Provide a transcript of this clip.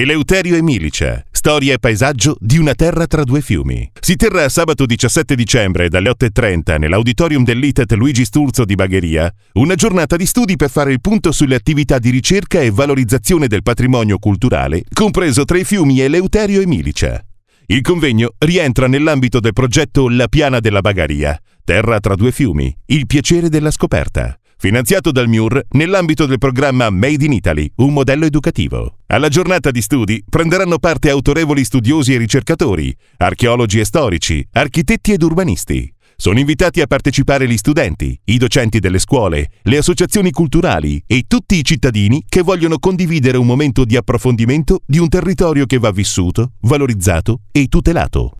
Eleuterio e Milicia, storia e paesaggio di una terra tra due fiumi. Si terrà sabato 17 dicembre dalle 8.30 nell'auditorium dell'ITET Luigi Sturzo di Bagheria una giornata di studi per fare il punto sulle attività di ricerca e valorizzazione del patrimonio culturale, compreso tra i fiumi Eleuterio e Milicia. Il convegno rientra nell'ambito del progetto La Piana della Bagheria, Terra tra due fiumi, il piacere della scoperta, finanziato dal MIUR nell'ambito del programma Made in Italy, un modello educativo. Alla giornata di studi prenderanno parte autorevoli studiosi e ricercatori, archeologi e storici, architetti ed urbanisti. Sono invitati a partecipare gli studenti, i docenti delle scuole, le associazioni culturali e tutti i cittadini che vogliono condividere un momento di approfondimento di un territorio che va vissuto, valorizzato e tutelato.